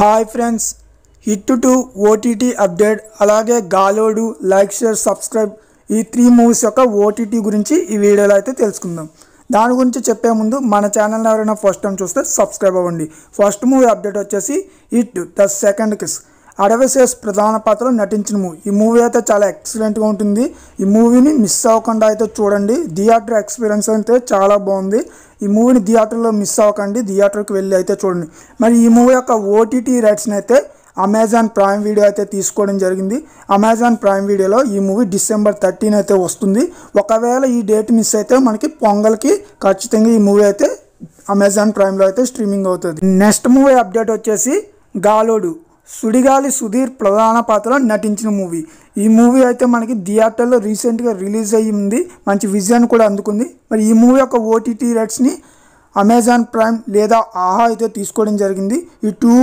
hi friends hit two OTT update అలాగే Galodu like share subscribe ఈ three movies యొక్క OTT గురించి ఈ వీడియోలో అయితే తెలుసుకుందాం దాని గురించి చెప్పే ముందు మన ఛానల్ ఎవరైనా ఫస్ట్ టైం చూస్తే సబ్స్క్రైబ్ అవ్వండి ఫస్ట్ మూవీ అప్డేట్ వచ్చేసి హిట్ ద సెకండ్ కిస్ అడవశేష్ ప్రధాన పాత్రలో నటించిన మూవీ ఈ మూవీ అయితే చాలా ఎక్సలెంట్గా ఉంటుంది ఈ మూవీని మిస్ అవ్వకుండా అయితే చూడండి థియేటర్ ఎక్స్పీరియన్స్ అయితే చాలా బాగుంది ఈ మూవీని థియేటర్లో మిస్ అవ్వకండి థియేటర్కి వెళ్ళి అయితే చూడండి మరి ఈ మూవీ యొక్క ఓటీటీ రైట్స్ని అయితే అమెజాన్ ప్రైమ్ వీడియో అయితే తీసుకోవడం జరిగింది అమెజాన్ ప్రైమ్ వీడియోలో ఈ మూవీ డిసెంబర్ థర్టీన్ అయితే వస్తుంది ఒకవేళ ఈ డేట్ మిస్ అయితే మనకి పొంగల్కి ఖచ్చితంగా ఈ మూవీ అయితే అమెజాన్ ప్రైమ్లో అయితే స్ట్రీమింగ్ అవుతుంది నెక్స్ట్ మూవీ అప్డేట్ వచ్చేసి గాలోడు సుడిగాలి సుధీర్ ప్రధాన పాత్రలో నటించిన మూవీ ఈ మూవీ అయితే మనకి థియేటర్లో రీసెంట్గా రిలీజ్ అయ్యింది మంచి విజయాన్ని కూడా అందుకుంది మరి ఈ మూవీ యొక్క ఓటీటీ రైట్స్ని అమెజాన్ ప్రైమ్ లేదా ఆహా అయితే తీసుకోవడం జరిగింది ఈ టూ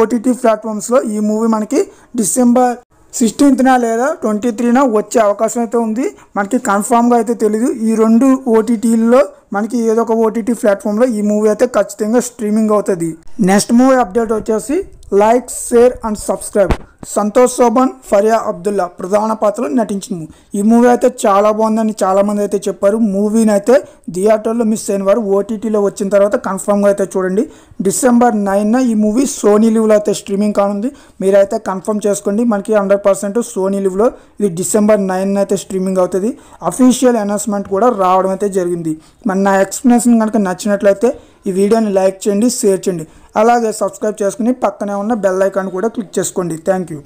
ఓటీటీ ప్లాట్ఫామ్స్లో ఈ మూవీ మనకి డిసెంబర్ సిక్స్టీన్త్న లేదా ట్వంటీ త్రీన వచ్చే అవకాశం అయితే ఉంది మనకి కన్ఫామ్గా అయితే తెలియదు ఈ రెండు ఓటీటీల్లో మనకి ఏదో ఒక ఓటీటీ ప్లాట్ఫామ్లో ఈ మూవీ అయితే ఖచ్చితంగా స్ట్రీమింగ్ అవుతుంది నెక్స్ట్ మూవీ అప్డేట్ వచ్చేసి like share and subscribe Santosh Sobhan Faria Abdullah ప్రధాన పాత్రలో నటించింది ఈ మూవీ అయితే చాలా బాగుందని చాలామంది అయితే చెప్పారు మూవీని అయితే థియేటర్లో మిస్ అయిన వారు ఓటీటీలో వచ్చిన తర్వాత కన్ఫర్మ్గా అయితే చూడండి డిసెంబర్ నైన్న ఈ మూవీ సోనీ లివ్లో అయితే స్ట్రీమింగ్ కానుంది మీరైతే కన్ఫర్మ్ చేసుకోండి మనకి హండ్రెడ్ పర్సెంట్ సోనీ లివ్లో ఇది డిసెంబర్ నైన్ అయితే స్ట్రీమింగ్ అవుతుంది అఫీషియల్ అనౌన్స్మెంట్ కూడా రావడం అయితే జరిగింది మన నా ఎక్స్ప్లెనేషన్ కనుక నచ్చినట్లయితే ఈ వీడియోని లైక్ చేయండి షేర్ చేయండి అలాగే సబ్స్క్రైబ్ చేసుకుని పక్కనే ఉన్న బెల్ ఐకాన్ కూడా క్లిక్ చేసుకోండి థ్యాంక్ యూ